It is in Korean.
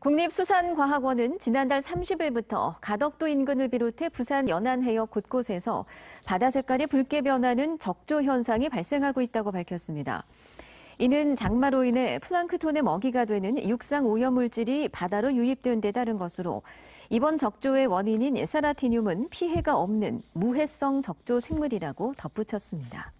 국립수산과학원은 지난달 30일부터 가덕도 인근을 비롯해 부산 연안 해역 곳곳에서 바다 색깔이 붉게 변하는 적조 현상이 발생하고 있다고 밝혔습니다. 이는 장마로 인해 플랑크톤의 먹이가 되는 육상 오염물질이 바다로 유입된 데 따른 것으로 이번 적조의 원인인 에사라티늄은 피해가 없는 무해성 적조 생물이라고 덧붙였습니다.